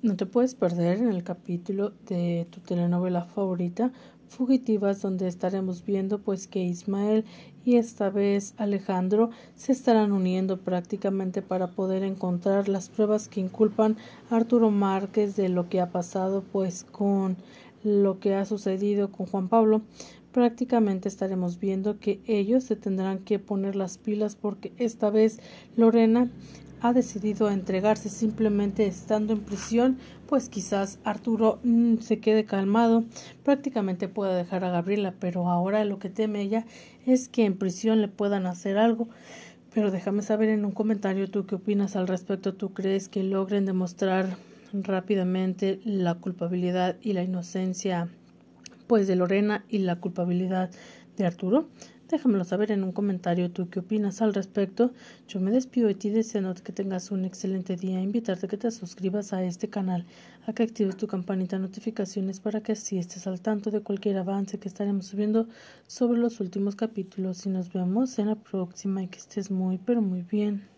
No te puedes perder en el capítulo de tu telenovela favorita, Fugitivas, donde estaremos viendo pues que Ismael y esta vez Alejandro se estarán uniendo prácticamente para poder encontrar las pruebas que inculpan a Arturo Márquez de lo que ha pasado pues con lo que ha sucedido con Juan Pablo. Prácticamente estaremos viendo que ellos se tendrán que poner las pilas porque esta vez Lorena ha decidido entregarse simplemente estando en prisión, pues quizás Arturo mm, se quede calmado, prácticamente pueda dejar a Gabriela, pero ahora lo que teme ella es que en prisión le puedan hacer algo. Pero déjame saber en un comentario tú qué opinas al respecto, tú crees que logren demostrar rápidamente la culpabilidad y la inocencia pues de Lorena y la culpabilidad de Arturo. Déjamelo saber en un comentario tú qué opinas al respecto. Yo me despido de ti deseándote que tengas un excelente día, invitarte a que te suscribas a este canal, a que actives tu campanita de notificaciones para que así estés al tanto de cualquier avance que estaremos subiendo sobre los últimos capítulos y nos vemos en la próxima y que estés muy pero muy bien.